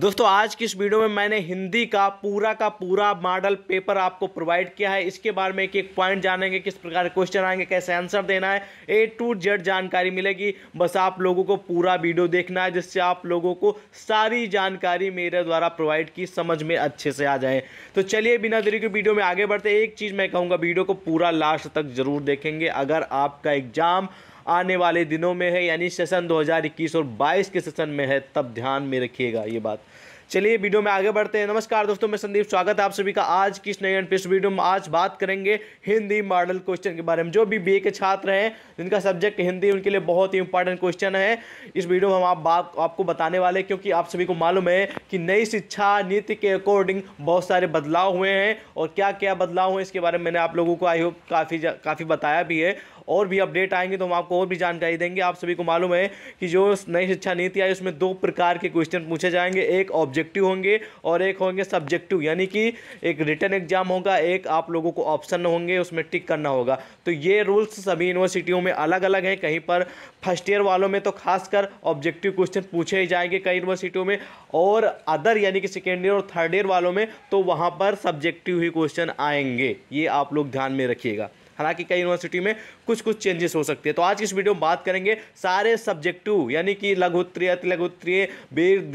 दोस्तों आज की इस वीडियो में मैंने हिंदी का पूरा का पूरा मॉडल पेपर आपको प्रोवाइड किया है इसके बारे में एक एक पॉइंट जानेंगे किस प्रकार क्वेश्चन आएंगे कैसे आंसर देना है ए टू जेड जानकारी मिलेगी बस आप लोगों को पूरा वीडियो देखना है जिससे आप लोगों को सारी जानकारी मेरे द्वारा प्रोवाइड की समझ में अच्छे से आ जाए तो चलिए बिना देरी के वीडियो में आगे बढ़ते एक चीज़ मैं कहूँगा वीडियो को पूरा लास्ट तक ज़रूर देखेंगे अगर आपका एग्ज़ाम आने वाले दिनों में है यानी सेशन 2021 और 22 के सेशन में है तब ध्यान में रखिएगा ये बात चलिए वीडियो में आगे बढ़ते हैं नमस्कार दोस्तों मैं संदीप स्वागत है आप सभी का आज की इस नई पिछड़ वीडियो में आज बात करेंगे हिंदी मॉडल क्वेश्चन के बारे में जो भी बीए के छात्र हैं जिनका सब्जेक्ट हिंदी उनके लिए बहुत ही इंपॉर्टेंट क्वेश्चन है इस वीडियो में हम आप बात आपको बताने वाले हैं क्योंकि आप सभी को मालूम है कि नई शिक्षा नीति के अकॉर्डिंग बहुत सारे बदलाव हुए हैं और क्या क्या बदलाव हुए इसके बारे में मैंने आप लोगों को आई होप काफ़ी काफ़ी बताया भी है और भी अपडेट आएंगे तो हम आपको और भी जानकारी देंगे आप सभी को मालूम है कि जो नई शिक्षा नीति आई उसमें दो प्रकार के क्वेश्चन पूछे जाएंगे एक ऑब्जेक्टिव होंगे और एक होंगे सब्जेक्टिव यानी कि एक रिटर्न एग्जाम होगा एक आप लोगों को ऑप्शन होंगे उसमें टिक करना होगा तो ये रूल्स सभी यूनिवर्सिटियों में अलग अलग हैं कहीं पर फर्स्ट ईयर वालों में तो खासकर ऑब्जेक्टिव क्वेश्चन पूछे ही जाएंगे कई यूनिवर्सिटियों में और अदर यानी कि सेकेंड ईयर और थर्ड ईयर वालों में तो वहाँ पर सब्जेक्टिव ही क्वेश्चन आएंगे ये आप लोग ध्यान में रखिएगा हालांकि कई यूनिवर्सिटी में कुछ कुछ चेंजेस हो सकते हैं तो आज की इस वीडियो में बात करेंगे सारे सब्जेक्टिव यानी कि लघुत्तरीय अति लघुत्तरीय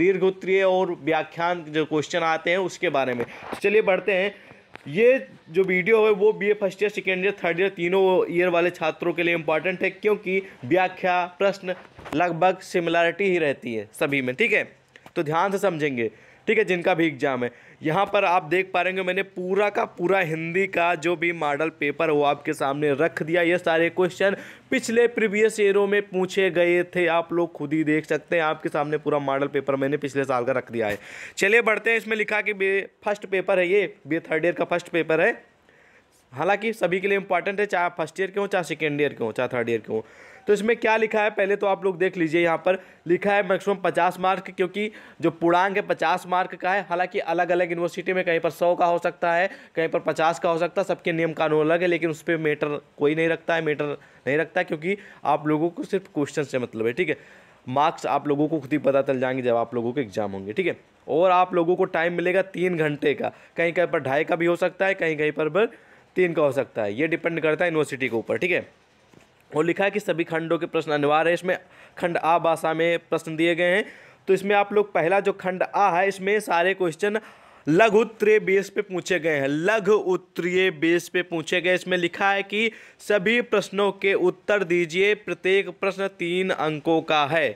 दीर्घ उत्तरीय और व्याख्यान जो क्वेश्चन आते हैं उसके बारे में तो चलिए बढ़ते हैं ये जो वीडियो है वो BA first year second year third year तीनों ईयर वाले छात्रों के लिए इंपॉर्टेंट है क्योंकि व्याख्या प्रश्न लगभग सिमिलरिटी ही रहती है सभी में ठीक है तो ध्यान से समझेंगे ठीक है जिनका भी एग्जाम है यहाँ पर आप देख पा रहे होंगे मैंने पूरा का पूरा हिंदी का जो भी मॉडल पेपर वो आपके सामने रख दिया ये सारे क्वेश्चन पिछले प्रीवियस ईयरों में पूछे गए थे आप लोग खुद ही देख सकते हैं आपके सामने पूरा मॉडल पेपर मैंने पिछले साल का रख दिया है चलिए बढ़ते हैं इसमें लिखा कि बे फर्स्ट पेपर है ये बे थर्ड ईयर का फर्स्ट पेपर है हालांकि सभी के लिए इंपॉर्टेंट है चाहे फर्स्ट ईयर के हों चाहे सेकेंड ईयर के हों चाहे थर्ड ईयर के हों तो इसमें क्या लिखा है पहले तो आप लोग देख लीजिए यहाँ पर लिखा है मैक्सिमम पचास मार्क क्योंकि जो पूर्णांक है पचास मार्क का है हालांकि अलग अलग यूनिवर्सिटी में कहीं पर सौ का हो सकता है कहीं पर पचास का हो सकता है सबके नियम कानून अलग है लेकिन उस पर मेटर कोई नहीं रखता है मेटर नहीं रखता क्योंकि आप लोगों को सिर्फ क्वेश्चन से मतलब है ठीक है मार्क्स आप लोगों को खुद ही पता चल जाएंगे जब आप लोगों के एग्जाम होंगे ठीक है और आप लोगों को टाइम मिलेगा तीन घंटे का कहीं कहीं पर ढाई का भी हो सकता है कहीं कहीं पर तीन का हो सकता है ये डिपेंड करता है यूनिवर्सिटी के ऊपर ठीक है और लिखा है कि सभी खंडों के प्रश्न अनिवार्य है इसमें खंड आ भाषा में प्रश्न दिए गए हैं तो इसमें आप लोग पहला जो खंड आ है इसमें सारे क्वेश्चन लघु उत्तरीय बेस पे पूछे गए हैं लघु उत्तरीय बेस पे पूछे गए इसमें लिखा है कि सभी प्रश्नों के उत्तर दीजिए प्रत्येक प्रश्न तीन अंकों का है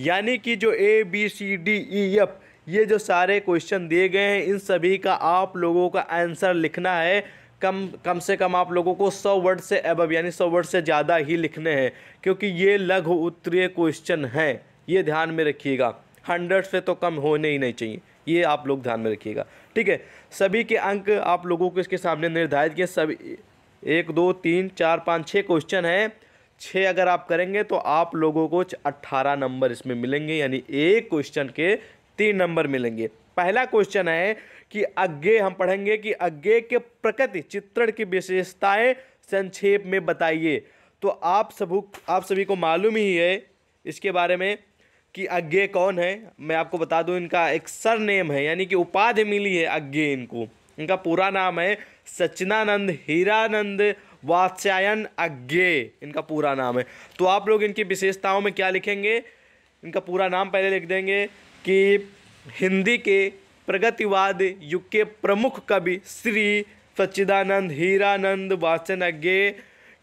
यानी कि जो A B C D E F ये जो सारे क्वेश्चन दिए गए हैं इन सभी का आप लोगों का आंसर लिखना है कम कम से कम आप लोगों को सौ वर्ड से अबब यानी सौ वर्ड से ज़्यादा ही लिखने हैं क्योंकि ये लघु उत्तरीय क्वेश्चन हैं ये ध्यान में रखिएगा हंड्रेड से तो कम होने ही नहीं चाहिए ये आप लोग ध्यान में रखिएगा ठीक है सभी के अंक आप लोगों को इसके सामने निर्धारित किए सभी एक दो तीन चार पाँच छः क्वेश्चन हैं छः अगर आप करेंगे तो आप लोगों को अट्ठारह नंबर इसमें मिलेंगे यानी एक क्वेश्चन के तीन नंबर मिलेंगे पहला क्वेश्चन है कि अज्ञे हम पढ़ेंगे कि अज्ञे के प्रकृति चित्रण की विशेषताएं संक्षेप में बताइए तो आप सब आप सभी को मालूम ही है इसके बारे में कि अज्ञे कौन है मैं आपको बता दूं इनका एक सर नेम है यानी कि उपाधि मिली है अज्ञे इनको इनका पूरा नाम है सचिनानंद हीरानंद वात्स्यायन अज्ञे इनका पूरा नाम है तो आप लोग इनकी विशेषताओं में क्या लिखेंगे इनका पूरा नाम पहले लिख देंगे कि हिंदी के प्रगतिवाद युग के प्रमुख कवि श्री सच्चिदानंद हीरानंद वासनज्ञ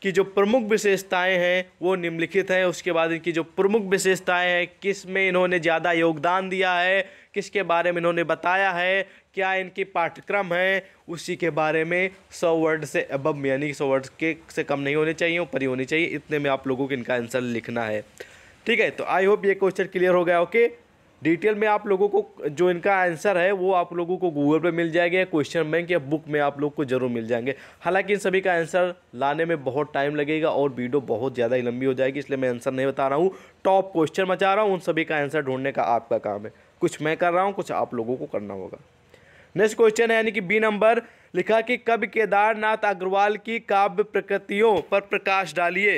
की जो प्रमुख विशेषताएं हैं वो निम्नलिखित हैं उसके बाद इनकी जो प्रमुख विशेषताएं हैं किस में इन्होंने ज़्यादा योगदान दिया है किसके बारे में इन्होंने बताया है क्या इनकी पाठ्यक्रम है उसी के बारे में सौ वर्ड से अबब यानी सौ वर्ड के से कम नहीं होने चाहिए ऊपर ही होनी चाहिए इतने में आप लोगों को इनका आंसर लिखना है ठीक है तो आई होप ये क्वेश्चन क्लियर हो गया ओके डिटेल में आप लोगों को जो इनका आंसर है वो आप लोगों को गूगल पे मिल जाएगा या क्वेश्चन बैंक या बुक में आप लोग को जरूर मिल जाएंगे हालांकि इन सभी का आंसर लाने में बहुत टाइम लगेगा और वीडियो बहुत ज़्यादा ही लंबी हो जाएगी इसलिए मैं आंसर नहीं बता रहा हूँ टॉप क्वेश्चन मचा रहा हूँ उन सभी का आंसर ढूंढने का आपका काम है कुछ मैं कर रहा हूँ कुछ आप लोगों को करना होगा नेक्स्ट क्वेश्चन है यानी कि बी नंबर लिखा कि कब केदारनाथ अग्रवाल की काव्य प्रकृतियों पर प्रकाश डालिए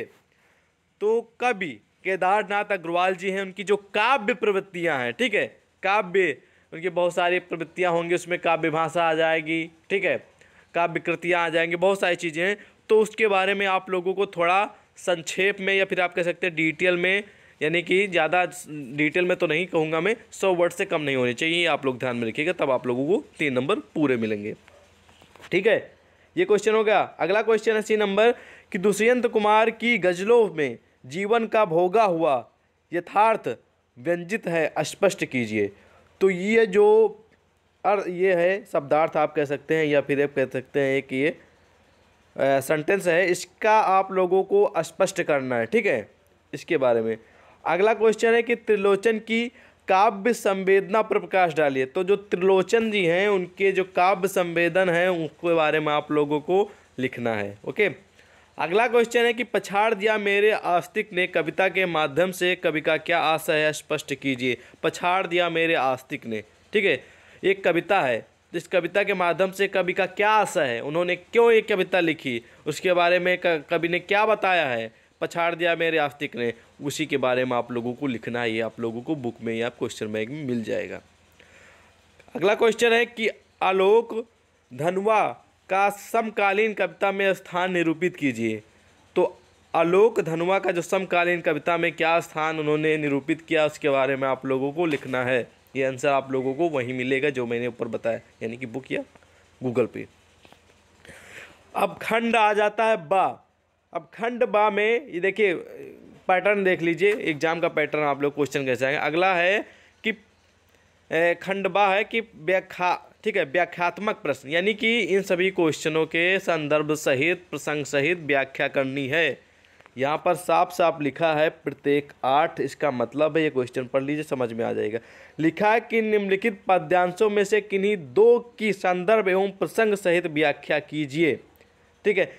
तो कभी केदारनाथ अग्रवाल जी हैं उनकी जो काव्य प्रवृत्तियाँ हैं ठीक है काव्य उनकी बहुत सारी प्रवृत्तियाँ होंगी उसमें काव्य भाषा आ जाएगी ठीक है काव्य कृतियाँ आ जाएंगी बहुत सारी चीज़ें हैं तो उसके बारे में आप लोगों को थोड़ा संक्षेप में या फिर आप कह सकते हैं डिटेल में यानी कि ज़्यादा डिटेल में तो नहीं कहूँगा मैं सौ वर्ड से कम नहीं होने चाहिए आप लोग ध्यान में रखिएगा तब आप लोगों को तीन नंबर पूरे मिलेंगे ठीक है ये क्वेश्चन हो गया अगला क्वेश्चन है सी नंबर कि दुष्यंत कुमार की गज़लों में जीवन का भोगा हुआ यथार्थ व्यंजित है स्पष्ट कीजिए तो ये जो अर ये है शब्दार्थ आप कह सकते हैं या फिर आप कह सकते हैं कि ये सेंटेंस है इसका आप लोगों को स्पष्ट करना है ठीक है इसके बारे में अगला क्वेश्चन है कि त्रिलोचन की काव्य संवेदना पर प्रकाश डालिए तो जो त्रिलोचन जी हैं उनके जो काव्य संवेदन हैं उसके बारे में आप लोगों को लिखना है ओके अगला क्वेश्चन है कि पछाड़ दिया मेरे आस्तिक ने कविता के माध्यम से कवि का क्या आशय है स्पष्ट कीजिए पछाड़ दिया मेरे आस्तिक ने ठीक है एक कविता है इस कविता के माध्यम से कवि का क्या आशय है उन्होंने क्यों ये कविता लिखी उसके बारे में कवि ने क्या बताया है पछाड़ दिया मेरे आस्तिक ने उसी के बारे में आप लोगों को लिखना है आप लोगों को बुक में या क्वेश्चन बैग में मिल जाएगा अगला क्वेश्चन है कि आलोक धनवा का समकालीन कविता में स्थान निरूपित कीजिए तो आलोक धनुआ का जो समकालीन कविता में क्या स्थान उन्होंने निरूपित किया उसके बारे में आप लोगों को लिखना है ये आंसर आप लोगों को वहीं मिलेगा जो मैंने ऊपर बताया यानी कि बुक या गूगल पे अब खंड आ जाता है बा अब खंड बा में ये देखिए पैटर्न देख लीजिए एग्जाम का पैटर्न आप लोग क्वेश्चन कैसे आएंगे अगला है कि खंड बा है कि व्याख्या ठीक है व्याख्यात्मक प्रश्न यानी कि इन सभी क्वेश्चनों के संदर्भ सहित प्रसंग सहित व्याख्या करनी है यहाँ पर साफ साफ लिखा है प्रत्येक आठ इसका मतलब है ये क्वेश्चन पढ़ लीजिए समझ में आ जाएगा लिखा है कि निम्नलिखित पद्यांशों में से किन्हीं दो की संदर्भ एवं प्रसंग सहित व्याख्या कीजिए ठीक है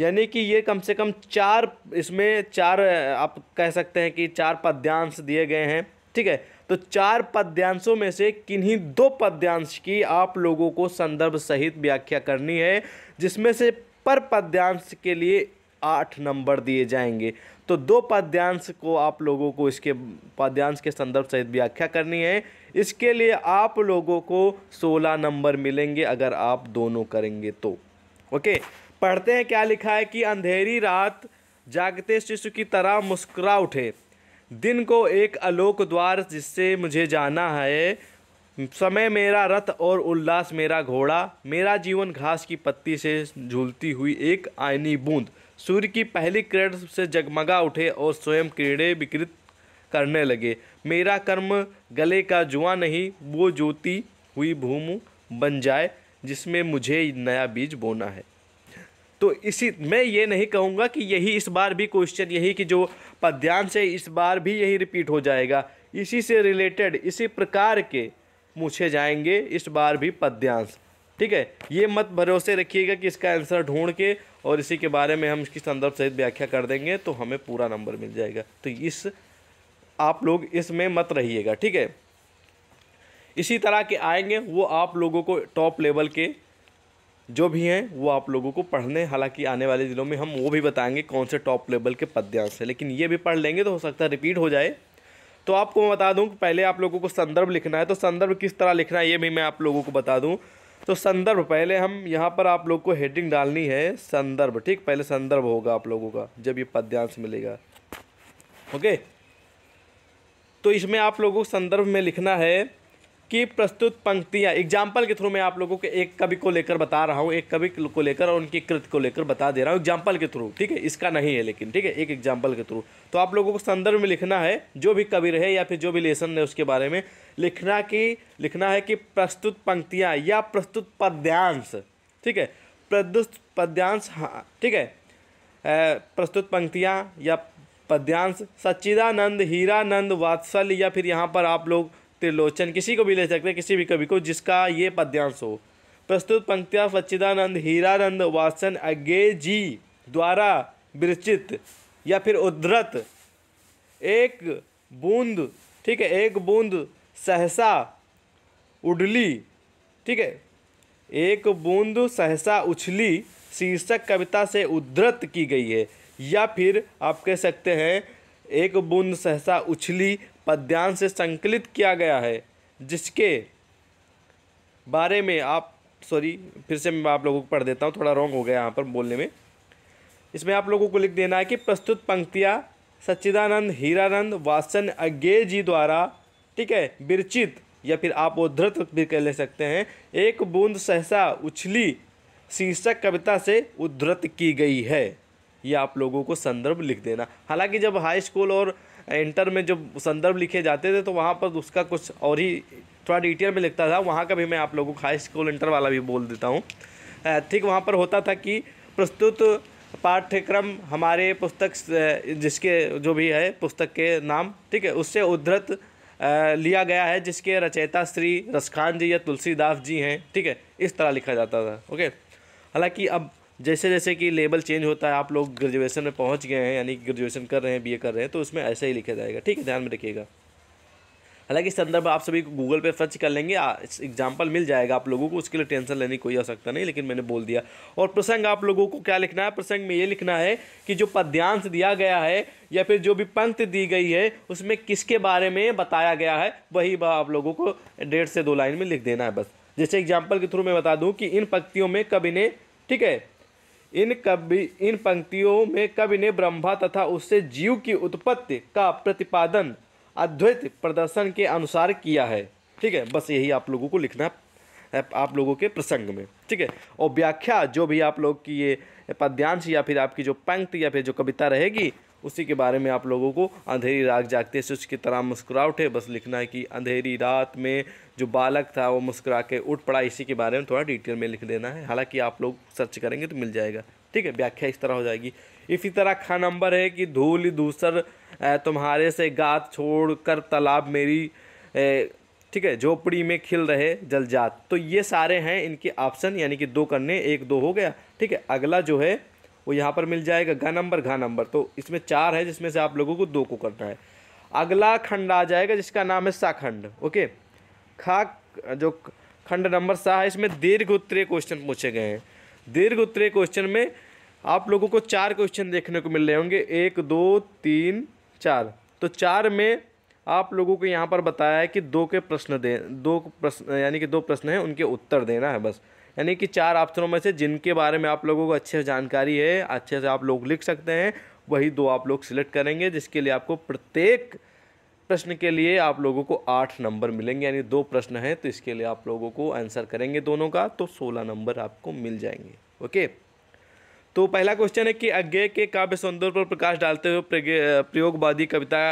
यानी कि ये कम से कम चार इसमें चार आप कह सकते हैं कि चार पद्यांश दिए गए हैं ठीक है तो चार पद्यांशों में से किन्हीं दो पद्यांश की आप लोगों को संदर्भ सहित व्याख्या करनी है जिसमें से पर पद्यांश के लिए आठ नंबर दिए जाएंगे तो दो पद्यांश को आप लोगों को इसके पद्यांश के संदर्भ सहित व्याख्या करनी है इसके लिए आप लोगों को सोलह नंबर मिलेंगे अगर आप दोनों करेंगे तो ओके पढ़ते हैं क्या लिखा है कि अंधेरी रात जागते शिशु की तरह मुस्कुरा उठे दिन को एक अलोक द्वार जिससे मुझे जाना है समय मेरा रथ और उल्लास मेरा घोड़ा मेरा जीवन घास की पत्ती से झूलती हुई एक आयनी बूंद सूर्य की पहली किरण से जगमगा उठे और स्वयं कीड़े विकृत करने लगे मेरा कर्म गले का जुआ नहीं वो जोती हुई भूमि बन जाए जिसमें मुझे नया बीज बोना है तो इसी मैं ये नहीं कहूँगा कि यही इस बार भी क्वेश्चन यही कि जो पद्यांश है इस बार भी यही रिपीट हो जाएगा इसी से रिलेटेड इसी प्रकार के पूछे जाएंगे इस बार भी पद्यांश ठीक है ये मत भरोसे रखिएगा कि इसका आंसर ढूंढ के और इसी के बारे में हम इसकी संदर्भ सहित व्याख्या कर देंगे तो हमें पूरा नंबर मिल जाएगा तो इस आप लोग इसमें मत रहिएगा ठीक है इसी तरह के आएंगे वो आप लोगों को टॉप लेवल के जो भी हैं वो आप लोगों को पढ़ने हालांकि आने वाले दिनों में हम वो भी बताएंगे कौन से टॉप लेवल के पद्यांश हैं लेकिन ये भी पढ़ लेंगे तो हो सकता है रिपीट हो जाए तो आपको मैं बता दूं कि पहले आप लोगों को संदर्भ लिखना है तो संदर्भ किस तरह लिखना है ये भी मैं आप लोगों को बता दूँ तो संदर्भ पहले हम यहाँ पर आप लोग को हेडिंग डालनी है संदर्भ ठीक पहले संदर्भ होगा आप लोगों का जब ये पद्यांश मिलेगा ओके तो इसमें आप लोगों को संदर्भ में लिखना है की प्रस्तुत पंक्तियाँ एग्जाम्पल के थ्रू मैं आप लोगों के एक कवि को लेकर बता रहा हूँ एक कवि को लेकर और उनकी कृत को लेकर बता दे रहा हूँ एग्जाम्पल के थ्रू ठीक है इसका नहीं है लेकिन ठीक है एक एग्जाम्पल के थ्रू तो आप लोगों को संदर्भ में लिखना है जो भी कवि रहे या फिर जो भी लेसन है उसके बारे में लिखना कि लिखना है कि प्रस्तुत पंक्तियाँ या प्रस्तुत पद्यांश ठीक है प्रस्तुत पद्यांश हाँ ठीक है प्रस्तुत पंक्तियाँ या पद्यांश सच्चिदानंद हीरानंद वात्सल या फिर यहाँ पर आप लोग त्रिलोचन किसी को भी ले सकते हैं किसी भी कवि को जिसका ये पद्यांश हो प्रस्तुत पंक्तियाँ सच्चिदानंद हीरानंद वासन अज्ञे जी द्वारा विरचित या फिर उद्धृत एक बूंद ठीक है एक बूंद सहसा उडली ठीक है एक बूंद सहसा उछली शीर्षक कविता से उद्धृत की गई है या फिर आप कह सकते हैं एक बूंद सहसा उछली पद्यांश से संकलित किया गया है जिसके बारे में आप सॉरी फिर से मैं आप लोगों को पढ़ देता हूँ थोड़ा रॉन्ग हो गया यहाँ पर बोलने में इसमें आप लोगों को लिख देना है कि प्रस्तुत पंक्तियाँ सच्चिदानंद हीरानंद वासन अज्ञे जी द्वारा ठीक है विरचित या फिर आप उद्धृत भी कह ले सकते हैं एक बूंद सहसा उछली शीर्षक कविता से उद्धृत की गई है यह आप लोगों को संदर्भ लिख देना हालांकि जब हाई स्कूल और इंटर में जो संदर्भ लिखे जाते थे तो वहाँ पर उसका कुछ और ही थोड़ा डिटेल में लिखता था वहाँ का भी मैं आप लोगों को हाई स्कूल इंटर वाला भी बोल देता हूँ ठीक वहाँ पर होता था कि प्रस्तुत पाठ्यक्रम हमारे पुस्तक जिसके जो भी है पुस्तक के नाम ठीक है उससे उद्धृत लिया गया है जिसके रचयिता श्री रसखान जी या तुलसीदास जी हैं ठीक है इस तरह लिखा जाता था ओके हालांकि अब जैसे जैसे कि लेबल चेंज होता है आप लोग ग्रेजुएशन में पहुंच गए हैं यानी ग्रेजुएशन कर रहे हैं बीए कर रहे हैं तो उसमें ऐसे ही लिखा जाएगा ठीक है ध्यान में रखिएगा हालांकि संदर्भ आप सभी गूगल पे सर्च कर लेंगे एग्जाम्पल मिल जाएगा आप लोगों को उसके लिए टेंशन लेने की कोई आवश्यकता नहीं लेकिन मैंने बोल दिया और प्रसंग आप लोगों को क्या लिखना है प्रसंग में ये लिखना है कि जो पद्यांश दिया गया है या फिर जो भी पंक्ति दी गई है उसमें किसके बारे में बताया गया है वही आप लोगों को डेढ़ से दो लाइन में लिख देना है बस जैसे एग्जाम्पल के थ्रू मैं बता दूँ कि इन पंक्तियों में कभी ने ठीक है इन कवि इन पंक्तियों में कवि ने ब्रह्मा तथा उससे जीव की उत्पत्ति का प्रतिपादन अद्वैत प्रदर्शन के अनुसार किया है ठीक है बस यही आप लोगों को लिखना है आप लोगों के प्रसंग में ठीक है और व्याख्या जो भी आप लोग की ये पद्यांश या फिर आपकी जो पंक्ति या फिर जो कविता रहेगी उसी के बारे में आप लोगों को अंधेरी राग जागते सूर्य की तरह मुस्कुरा उठे बस लिखना है कि अंधेरी रात में जो बालक था वो मुस्कुरा के उठ पड़ा इसी के बारे में थोड़ा डिटेल में लिख देना है हालांकि आप लोग सर्च करेंगे तो मिल जाएगा ठीक है व्याख्या इस तरह हो जाएगी इसी तरह खा नंबर है कि धूल दूसर तुम्हारे से गात छोड़ कर तालाब मेरी ए, ठीक है झोपड़ी में खिल रहे जलजात तो ये सारे हैं इनके ऑप्शन यानी कि दो करने एक दो हो गया ठीक है अगला जो है वो यहाँ पर मिल जाएगा घ नंबर घ नंबर तो इसमें चार है जिसमें से आप लोगों को दो को करना है अगला खंड आ जाएगा जिसका नाम है सा खंड ओके खा जो खंड नंबर सा है इसमें दीर्घ उत्तरीय क्वेश्चन पूछे गए हैं दीर्घ उत्तरीय क्वेश्चन में आप लोगों को चार क्वेश्चन देखने को मिल रहे होंगे एक दो तीन चार तो चार में आप लोगों को यहाँ पर बताया है कि दो के प्रश्न दे दो प्रश्न यानी कि दो प्रश्न हैं उनके उत्तर देना है बस यानी कि चार ऑप्शनों में से जिनके बारे में आप लोगों को अच्छे से जानकारी है अच्छे से आप लोग लिख सकते हैं वही दो आप लोग सिलेक्ट करेंगे जिसके लिए आपको प्रत्येक प्रश्न के लिए आप लोगों को आठ नंबर मिलेंगे यानी दो प्रश्न हैं तो इसके लिए आप लोगों को आंसर करेंगे दोनों का तो सोलह नंबर आपको मिल जाएंगे ओके तो पहला क्वेश्चन है कि अज्ञे के काव्य सौंदर्य पर प्रकाश डालते हुए प्रयोगवादी कविता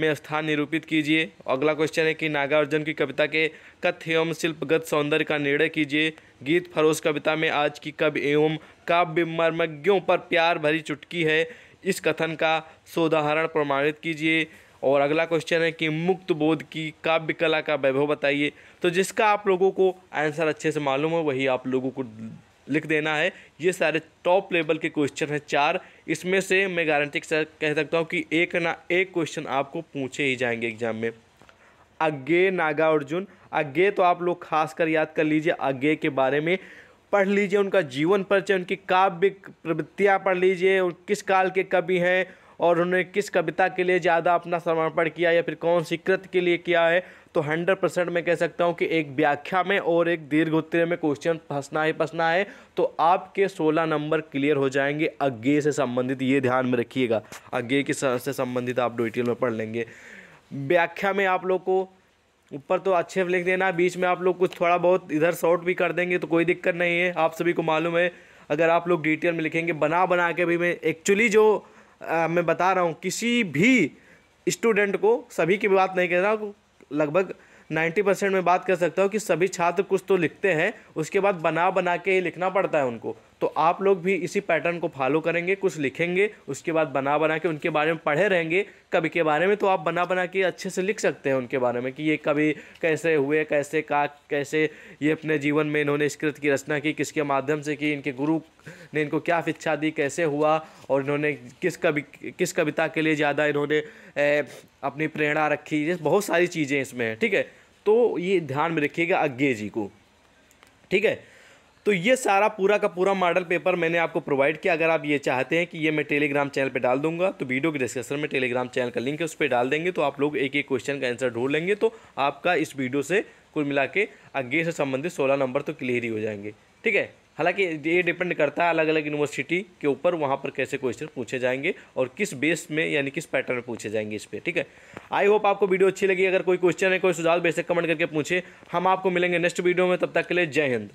में स्थान निरूपित कीजिए अगला क्वेश्चन है कि नागार्जुन की कविता के कथ एवं शिल्पगत सौंदर्य का निर्णय कीजिए गीत फरोश कविता में आज की कवि एवं काव्य मर्मज्ञों पर प्यार भरी चुटकी है इस कथन का सोदाहरण प्रमाणित कीजिए और अगला क्वेश्चन है कि मुक्त बोध की काव्य कला का वैभव बताइए तो जिसका आप लोगों को आंसर अच्छे से मालूम हो वही आप लोगों को लिख देना है ये सारे टॉप लेवल के क्वेश्चन हैं चार इसमें से मैं गारंटी के कह सकता हूँ कि एक ना एक क्वेश्चन आपको पूछे ही जाएंगे एग्जाम में अज्ञे नागा अर्जुन अज्ञे तो आप लोग खासकर याद कर लीजिए अज्ञे के बारे में पढ़ लीजिए उनका जीवन परिचय उनकी काव्य प्रवृत्तियाँ पढ़ लीजिए किस काल के कवि हैं और उन्होंने किस कविता के लिए ज़्यादा अपना समर्पण किया या फिर कौन सी कृत के लिए किया है तो हंड्रेड परसेंट मैं कह सकता हूँ कि एक व्याख्या में और एक दीर्घ उत्तरीय में क्वेश्चन फंसना ही फंसना है तो आपके सोलह नंबर क्लियर हो जाएंगे अज्ञे से संबंधित ये ध्यान में रखिएगा अज्ञे की से संबंधित आप डिटेल में पढ़ लेंगे व्याख्या में आप लोग को ऊपर तो अच्छे लिख देना बीच में आप लोग कुछ थोड़ा बहुत इधर शॉर्ट भी कर देंगे तो कोई दिक्कत नहीं है आप सभी को मालूम है अगर आप लोग डिटेल में लिखेंगे बना बना के भी मैं एक्चुअली जो आ, मैं बता रहा हूँ किसी भी स्टूडेंट को सभी की बात नहीं कह रहा लगभग 90 परसेंट में बात कर सकता हूँ कि सभी छात्र कुछ तो लिखते हैं उसके बाद बना बना के ही लिखना पड़ता है उनको तो आप लोग भी इसी पैटर्न को फॉलो करेंगे कुछ लिखेंगे उसके बाद बना बना के उनके बारे में पढ़े रहेंगे कभी के बारे में तो आप बना बना के अच्छे से लिख सकते हैं उनके बारे में कि ये कभी कैसे हुए कैसे का कैसे ये अपने जीवन में इन्होंने इस कृत की रचना की किसके माध्यम से की इनके गुरु ने इनको क्या शिक्षा दी कैसे हुआ और इन्होंने किस कवि किस कविता के लिए ज़्यादा इन्होंने ए, अपनी प्रेरणा रखी बहुत सारी चीज़ें इसमें हैं ठीक है तो ये ध्यान में रखिएगा अज्ञे जी को ठीक है तो ये सारा पूरा का पूरा मॉडल पेपर मैंने आपको प्रोवाइड किया अगर आप ये चाहते हैं कि ये मैं टेलीग्राम चैनल पे डाल दूंगा तो वीडियो के डिस्कशन में टेलीग्राम चैनल का लिंक है उस पर डाल देंगे तो आप लोग एक एक क्वेश्चन का आंसर ढूंढ लेंगे तो आपका इस वीडियो से कुल मिला के आगे से संबंधित सोलह नंबर तो क्लियर ही हो जाएंगे ठीक है हालांकि ये डिपेंड करता है अलग अलग यूनिवर्सिटी के ऊपर वहाँ पर कैसे क्वेश्चन पूछे जाएंगे और किस बेस में यानी किस पैटर्न में पूछे जाएंगे इस पर ठीक है आई होप आपको वीडियो अच्छी लगी अगर कोई क्वेश्चन है कोई सुझाव बेसिक कमेंट करके पूछे हम आपको मिलेंगे नेक्स्ट वीडियो में तब तक के लिए जय हिंद